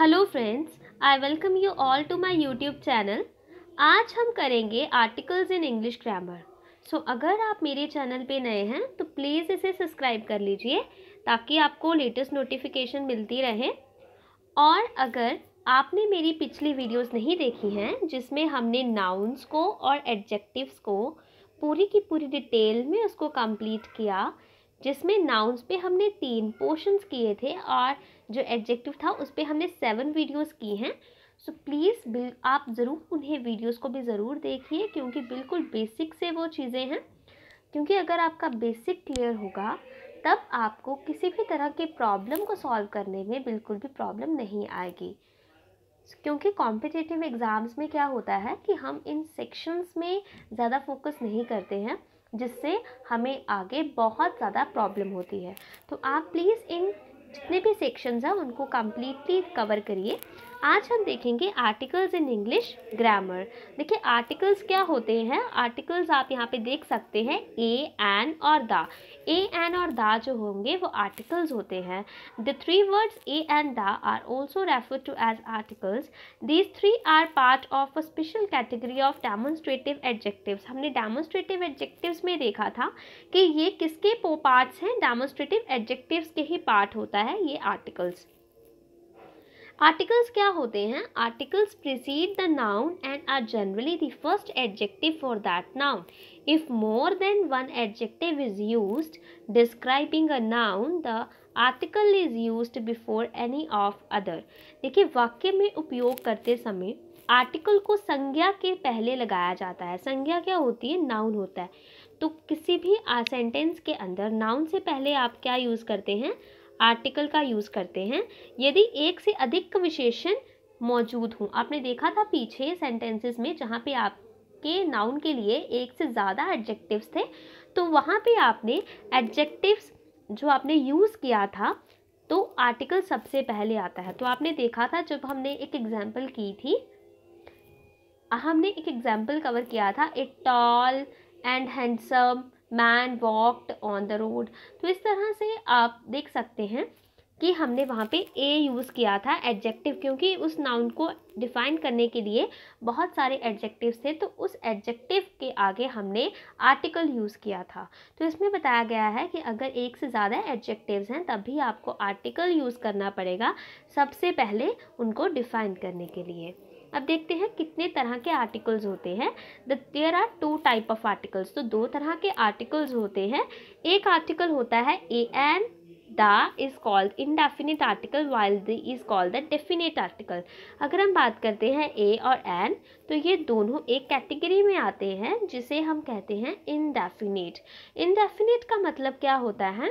hello friends I welcome you all to my YouTube channel आज हम करेंगे articles in English grammar so अगर आप मेरे चैनल पे नए हैं तो प्लीज़ इसे सब्सक्राइब कर लीजिए ताकि आपको लेटेस्ट नोटिफिकेशन मिलती रहे और अगर आपने मेरी पिछली वीडियोस नहीं देखी हैं जिसमें हमने नाउन्स को और एडजेक्टिव्स को पूरी की पूरी डिटेल में उसको कम्प्लीट किया जिसमें नाउन्स पे हमने तीन पोर्शंस किए थे और जो एडजेक्टिव था उस पर हमने सेवन वीडियोस की हैं सो so, प्लीज़ आप ज़रूर उन्हें वीडियोस को भी ज़रूर देखिए क्योंकि बिल्कुल बेसिक से वो चीज़ें हैं क्योंकि अगर आपका बेसिक क्लियर होगा तब आपको किसी भी तरह के प्रॉब्लम को सॉल्व करने में बिल्कुल भी प्रॉब्लम नहीं आएगी क्योंकि कॉम्पिटिटिव एग्ज़ाम्स में क्या होता है कि हम इन सेक्शंस में ज़्यादा फोकस नहीं करते हैं जिससे हमें आगे बहुत ज़्यादा प्रॉब्लम होती है तो आप प्लीज़ इन जितने भी सेक्शंस हैं उनको कम्प्लीटली कवर करिए आज हम देखेंगे आर्टिकल्स इन इंग्लिश ग्रामर देखिए आर्टिकल्स क्या होते हैं आर्टिकल्स आप यहाँ पे देख सकते हैं ए एन और द ए एन और दा जो होंगे वो आर्टिकल्स होते हैं the three words a and the are also refer to as articles these three are part of a special category of demonstrative adjectives हमने डेमोन्स्ट्रेटिव एडजेक्टिव्स में देखा था कि ये किसके पार्ट्स हैं डेमोन्स्ट्रेटिव एडजेक्टिव्स के ही पार्ट होता है ये आर्टिकल्स आर्टिकल्स क्या होते हैं articles precede the noun and are generally the first adjective for that noun if more than one adjective is use describing a noun the article is use before any of other देखिए वाक्य में उपयोग करते समय article को संज्ञा के पहले लगाया जाता है संज्ञा क्या होती है नाउन होता है तो किसी भी सेंटेंस के अंदर नाउन से पहले आप क्या यूज़ करते हैं आर्टिकल का यूज़ करते हैं यदि एक से अधिक विशेषण मौजूद हों आपने देखा था पीछे सेंटेंसेस में जहाँ पे आपके नाउन के लिए एक से ज़्यादा एडजेक्टिव्स थे तो वहाँ पे आपने एडजेक्टिव्स जो आपने यूज़ किया था तो आर्टिकल सबसे पहले आता है तो आपने देखा था जब हमने एक एग्जाम्पल की थी हमने एक एग्जाम्पल कवर किया था a tall and handsome man walked on the road तो इस तरह से आप देख सकते हैं कि हमने वहाँ पे ए यूज़ किया था एडजेक्टिव क्योंकि उस नाउन को डिफ़ाइन करने के लिए बहुत सारे एडजेक्टिव्स थे तो उस एडजेक्टिव के आगे हमने आर्टिकल यूज़ किया था तो इसमें बताया गया है कि अगर एक से ज़्यादा एडजेक्टिव्स हैं तब भी आपको आर्टिकल यूज़ करना पड़ेगा सबसे पहले उनको डिफ़ाइन करने के लिए अब देखते हैं कितने तरह के आर्टिकल्स होते हैं the there are two type of articles तो दो तरह के आर्टिकल्स होते हैं एक आर्टिकल होता है a an the is called indefinite article while the is called the definite article अगर हम बात करते हैं ए और एन तो ये दोनों एक कैटेगरी में आते हैं जिसे हम कहते हैं इनडेफिनेट इनडेफिनेट का मतलब क्या होता है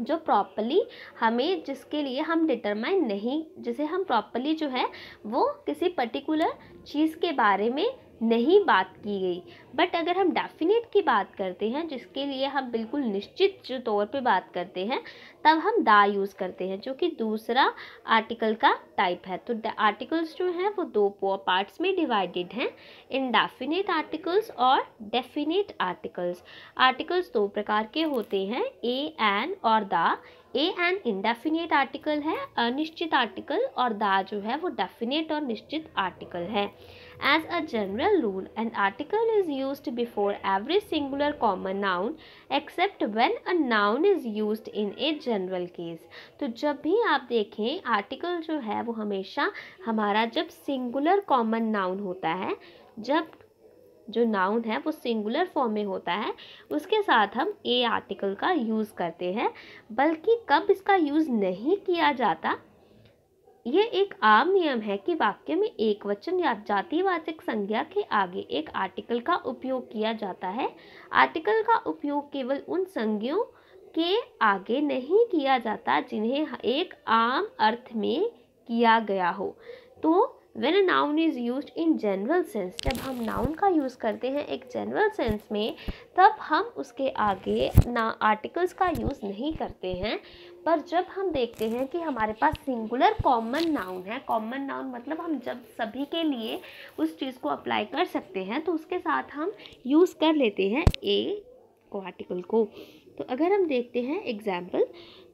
जो प्रॉपरली हमें जिसके लिए हम डिटरमाइन नहीं जिसे हम प्रॉपरली जो है वो किसी पर्टिकुलर चीज़ के बारे में नहीं बात की गई बट अगर हम डेफिनेट की बात करते हैं जिसके लिए हम बिल्कुल निश्चित जो तौर पे बात करते हैं तब हम दा यूज़ करते हैं जो कि दूसरा आर्टिकल का टाइप है तो आर्टिकल्स जो हैं वो दो पार्ट्स में डिवाइडेड हैं इन डेफिनेट आर्टिकल्स और डेफिनेट आर्टिकल्स आर्टिकल्स दो प्रकार के होते हैं ए एन और दा ए एन इंडेफिनेट आर्टिकल है अनिश्चित आर्टिकल और दा जो है वो डेफिनेट और निश्चित आर्टिकल है as a general rule an article is use before every singular common noun except when a noun is use in a general case तो जब भी आप देखें आर्टिकल जो है वो हमेशा हमारा जब सिंगुलर कॉमन नाउन होता है जब जो नाउन है वो सिंगुलर फॉर्म में होता है उसके साथ हम ए आर्टिकल का यूज़ करते हैं बल्कि कब इसका यूज़ नहीं किया जाता ये एक आम नियम है कि वाक्य में एक वचन या जातिवाचक संज्ञा के आगे एक आर्टिकल का उपयोग किया जाता है आर्टिकल का उपयोग केवल उन संज्ञों के आगे नहीं किया जाता जिन्हें एक आम अर्थ में किया गया हो तो when a noun is use in general sense जब हम नाउन का यूज़ करते हैं एक जनरल सेंस में तब हम उसके आगे ना आर्टिकल्स का यूज़ नहीं करते हैं पर जब हम देखते हैं कि हमारे पास सिंगुलर कॉमन नाउन है कॉमन नाउन मतलब हम जब सभी के लिए उस चीज़ को अप्लाई कर सकते हैं तो उसके साथ हम यूज़ कर लेते हैं ए को आर्टिकल को तो अगर हम देखते हैं एग्जाम्पल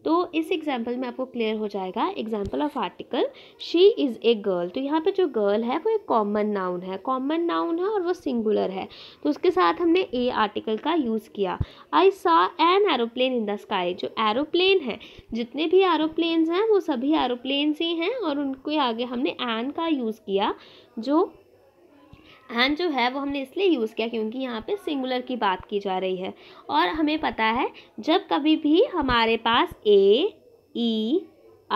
तो इस एग्जाम्पल में आपको क्लियर हो जाएगा example of article she is a girl तो यहाँ पे जो गर्ल है वो एक कॉमन नाउन है कॉमन नाउन है और वो सिंगुलर है तो उसके साथ हमने ए आर्टिकल का यूज़ किया I saw an aeroplane in the sky जो एरोप्लेन है जितने भी एरोप्लेन्स हैं वो सभी एरोप्लेन्स ही हैं और उनके आगे हमने एन का यूज़ किया जो एंड जो है वो हमने इसलिए यूज़ किया क्योंकि यहाँ पे सिंगुलर की बात की जा रही है और हमें पता है जब कभी भी हमारे पास ए ई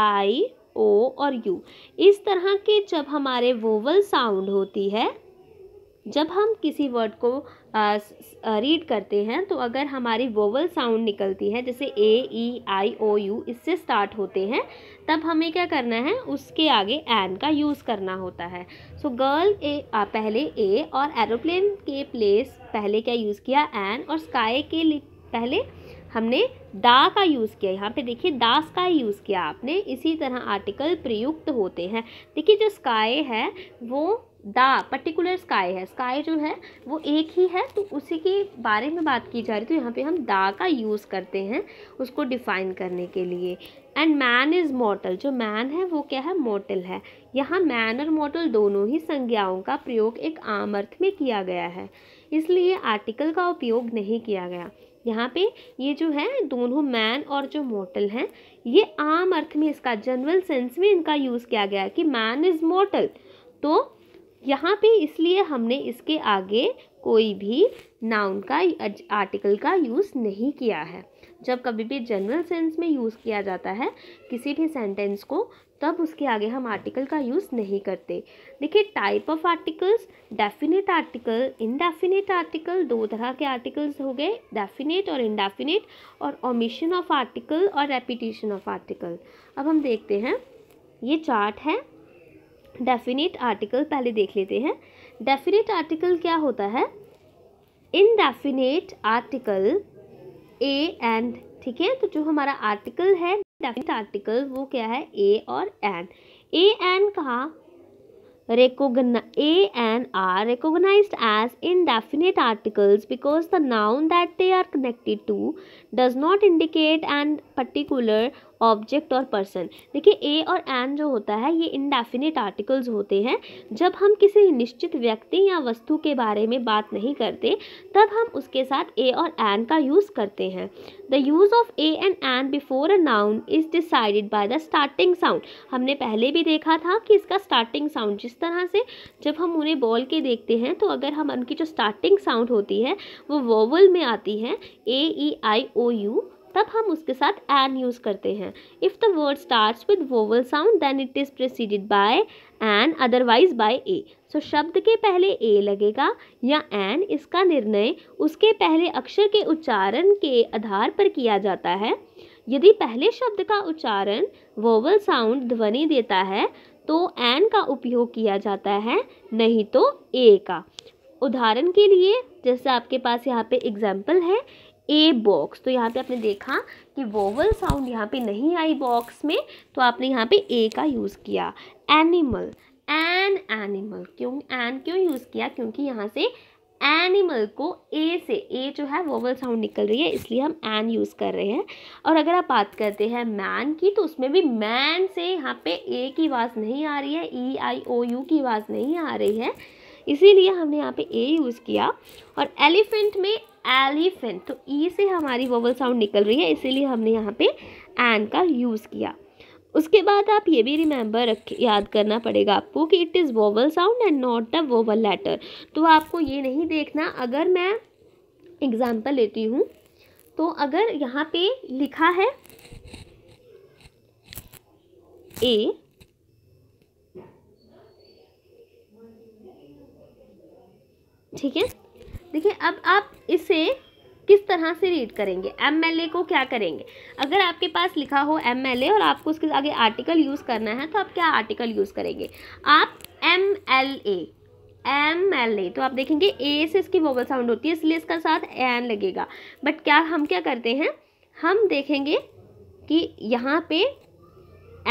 आई ओ और यू इस तरह के जब हमारे वोवल साउंड होती है जब हम किसी वर्ड को रीड करते हैं तो अगर हमारी वोवल साउंड निकलती है जैसे ए ई आई ओ यू इससे स्टार्ट होते हैं तब हमें क्या करना है उसके आगे एन का यूज़ करना होता है सो गर्ल ए आ, पहले ए और एरोप्लेन के प्लेस पहले क्या यूज़ किया एन और स्काई के पहले हमने दा का यूज़ किया यहाँ पे देखिए दास का यूज़ किया आपने इसी तरह आर्टिकल प्रयुक्त होते हैं देखिए जो स्काई है वो दा पर्टिकुलर स्काई है स्काई जो है वो एक ही है तो उसी के बारे में बात की जा रही तो यहाँ पे हम दा का यूज़ करते हैं उसको डिफ़ाइन करने के लिए एंड मैन इज़ मॉटल जो मैन है वो क्या है मॉटल है यहाँ मैन और मॉटल दोनों ही संज्ञाओं का प्रयोग एक आम अर्थ में किया गया है इसलिए आर्टिकल का उपयोग नहीं किया गया यहाँ पे ये जो है दोनों मैन और जो मोटल हैं ये आम अर्थ में इसका जनरल सेंस में इनका यूज़ किया गया है कि मैन इज़ मोटल तो यहाँ पे इसलिए हमने इसके आगे कोई भी नाउन का आर्टिकल का यूज़ नहीं किया है जब कभी भी जनरल सेंस में यूज़ किया जाता है किसी भी सेंटेंस को तब उसके आगे हम आर्टिकल का यूज़ नहीं करते देखिए type of articles definite article indefinite article दो तरह के आर्टिकल्स हो गए डेफिनेट और इनडेफिनेट और ओमिशन ऑफ आर्टिकल और रेपिटेशन ऑफ आर्टिकल अब हम देखते हैं ये चार्ट है डेफिनेट आर्टिकल पहले देख लेते हैं डेफिनेट आर्टिकल क्या होता है इनडेफिनेट आर्टिकल ए एंड ठीक है तो जो हमारा आर्टिकल है डेफिनेट आर्टिकल वो क्या है ए और एन ए एन कहा recognise a an are recognise as indefinite articles because the noun that they are connected to does not indicate and particular object और पर्सन देखिए ए और एन जो होता है ये इनडेफिनेट आर्टिकल्स होते हैं जब हम किसी निश्चित व्यक्ति या वस्तु के बारे में बात नहीं करते तब हम उसके साथ ए और एन का यूज़ करते हैं the use of a and an before a noun is decided by the starting sound हमने पहले भी देखा था कि इसका स्टार्टिंग साउंड जिस तरह से जब हम उन्हें बोल के देखते हैं तो अगर हम उनकी जो स्टार्टिंग साउंड होती है वो वोवल में आती है ए ई आई ओ यू तब हम उसके साथ एन यूज़ करते हैं if the word start with vowel sound then it is preceded by an otherwise by a so शब्द के पहले ए लगेगा या एन इसका निर्णय उसके पहले अक्षर के उच्चारण के आधार पर किया जाता है यदि पहले शब्द का उच्चारण वोवल साउंड ध्वनि देता है तो एन का उपयोग किया जाता है नहीं तो ए का उदाहरण के लिए जैसे आपके पास यहाँ पे एग्जाम्पल है ए बॉक्स तो यहाँ पे आपने देखा कि वोवल साउंड यहाँ पे नहीं आई बॉक्स में तो आपने यहाँ पे ए का यूज़ किया एनिमल एन एनिमल क्यों एन क्यों यूज़ किया क्योंकि यहाँ से एनिमल को ए से ए जो है वोवल साउंड निकल रही है इसलिए हम एन यूज़ कर रहे हैं और अगर आप बात करते हैं मैन की तो उसमें भी मैन से यहाँ पे ए की आवाज़ नहीं आ रही है ई आई ओ यू की आवाज़ नहीं आ रही है इसीलिए हमने यहाँ पे ए यूज़ किया और एलिफेंट में एलिफेंट तो ई e से हमारी वोवल साउंड निकल रही है इसीलिए हमने यहाँ पे एन का यूज़ किया उसके बाद आप ये भी रिमेंबर रख याद करना पड़ेगा आपको कि it is vowel sound and not a vowel letter तो आपको ये नहीं देखना अगर मैं एग्ज़ाम्पल लेती हूँ तो अगर यहाँ पे लिखा है ए ठीक है देखिए अब आप इसे किस तरह से रीड करेंगे एमएलए को क्या करेंगे अगर आपके पास लिखा हो एमएलए और आपको उसके आगे आर्टिकल यूज़ करना है तो आप क्या आर्टिकल यूज़ करेंगे आप M L A M L A तो आप देखेंगे ए से इसकी वोबल साउंड होती है इसलिए इसका साथ एन लगेगा बट क्या हम क्या करते हैं हम देखेंगे कि यहाँ पे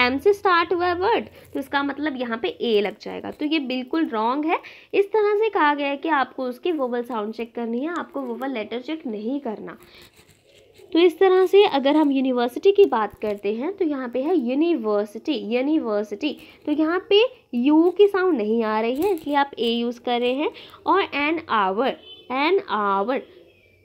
एम से स्टार्ट हुआ है वर्ड तो इसका मतलब यहाँ पे ए लग जाएगा तो ये बिल्कुल रॉन्ग है इस तरह से कहा गया है कि आपको उसके वोवल साउंड चेक करनी है आपको वोवल लेटर चेक नहीं करना तो इस तरह से अगर हम यूनिवर्सिटी की बात करते हैं तो यहाँ पे है यूनिवर्सिटी यूनिवर्सिटी तो यहाँ पे यू की साउंड नहीं आ रही है इसलिए आप ए यूज़ कर रहे हैं और एन आवर एन आवर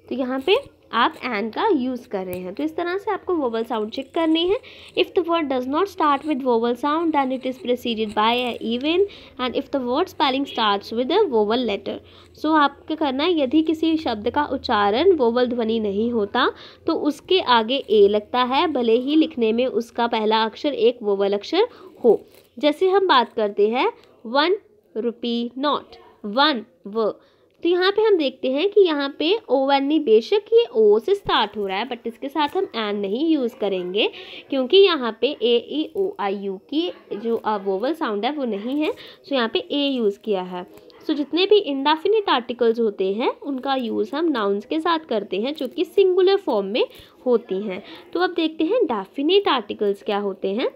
तो यहाँ पे आप एन का यूज़ कर रहे हैं तो इस तरह से आपको वोवल साउंड चेक करनी है if the word does not start with vowel sound then it is preceded by a even and if the word spelling start with a vowel letter so आपको करना है यदि किसी शब्द का उच्चारण वोवल ध्वनि नहीं होता तो उसके आगे ए लगता है भले ही लिखने में उसका पहला अक्षर एक वोवल अक्षर हो जैसे हम बात करते हैं वन रुपी नॉट वन व तो यहाँ पे हम देखते हैं कि यहाँ पे ओ वन्नी बेशक ये ओ से स्टार्ट हो रहा है बट इसके साथ हम एन नहीं यूज़ करेंगे क्योंकि यहाँ पे ए ई ओ आई यू की जो वोवल uh, साउंड है वो नहीं है सो यहाँ पे ए यूज़ किया है सो जितने भी इंडाफिनिट आर्टिकल्स होते हैं उनका यूज़ हम नाउन्स के साथ करते हैं जो कि सिंगुलर फॉर्म में होती हैं तो अब देखते हैं डेफिनेट आर्टिकल्स क्या होते हैं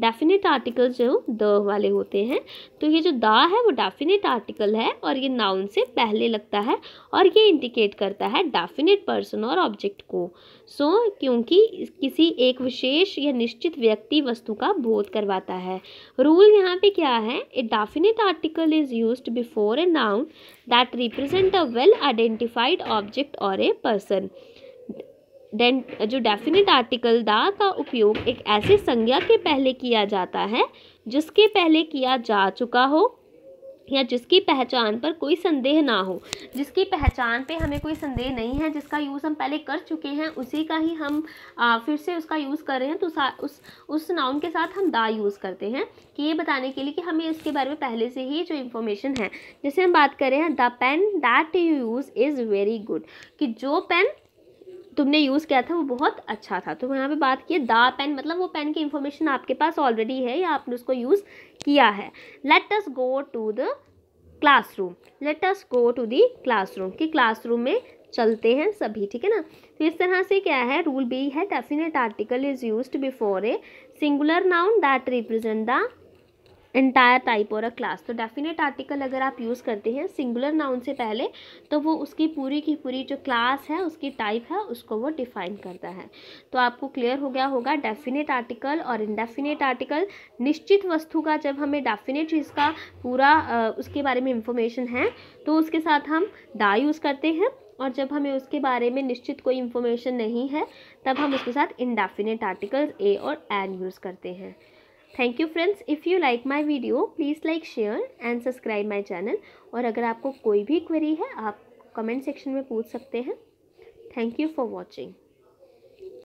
डेफिनेट आर्टिकल जो द वाले होते हैं तो ये जो दा है वो डेफिनेट आर्टिकल है और ये नाउन से पहले लगता है और ये इंडिकेट करता है डेफिनेट पर्सन और ऑब्जेक्ट को सो so, क्योंकि किसी एक विशेष या निश्चित व्यक्ति वस्तु का बोध करवाता है रूल यहाँ पे क्या है a definite article is use before a noun that represent a well identified object और ए पर्सन जो डेफिनेट आर्टिकल दा का उपयोग एक ऐसे संज्ञा के पहले किया जाता है जिसके पहले किया जा चुका हो या जिसकी पहचान पर कोई संदेह ना हो जिसकी पहचान पे हमें कोई संदेह नहीं है जिसका यूज़ हम पहले कर चुके हैं उसी का ही हम आ, फिर से उसका यूज़ कर रहे हैं तो उस उस नाउन के साथ हम दा यूज़ करते हैं कि ये बताने के लिए कि हमें इसके बारे में पहले से ही जो इन्फॉर्मेशन है जैसे हम बात कर रहे हैं the pen that you use is very good कि जो पेन तुमने यूज़ किया था वो बहुत अच्छा था तो यहाँ पे बात की दा पेन मतलब वो पेन की इन्फॉर्मेशन आपके पास ऑलरेडी है या आपने उसको यूज़ किया है let us go to the class let us go to the room कि क्लास रूम में चलते हैं सभी ठीक है ना तो इस तरह से क्या है रूल बी है definite article is use before a singular noun that represent the entire type और अ क्लास तो डेफिनेट आर्टिकल अगर आप यूज़ करते हैं सिंगुलर नाउन से पहले तो वो उसकी पूरी की पूरी जो क्लास है उसकी टाइप है उसको वो डिफाइन करता है तो आपको क्लियर हो गया होगा डेफिनेट आर्टिकल और इनडेफिनेट आर्टिकल निश्चित वस्तु का जब हमें डेफिनेट चीज़ का पूरा आ, उसके बारे में इंफॉर्मेशन है तो उसके साथ हम दा यूज़ करते हैं और जब हमें उसके बारे में निश्चित कोई इन्फॉर्मेशन नहीं है तब हम उसके साथ इनडेफिनेट आर्टिकल ए और एन यूज़ करते हैं thank you friends if you like my video please like share and subscribe my channel और अगर आपको कोई भी क्वेरी है आप कमेंट सेक्शन में पूछ सकते हैं थैंक यू फॉर वॉचिंग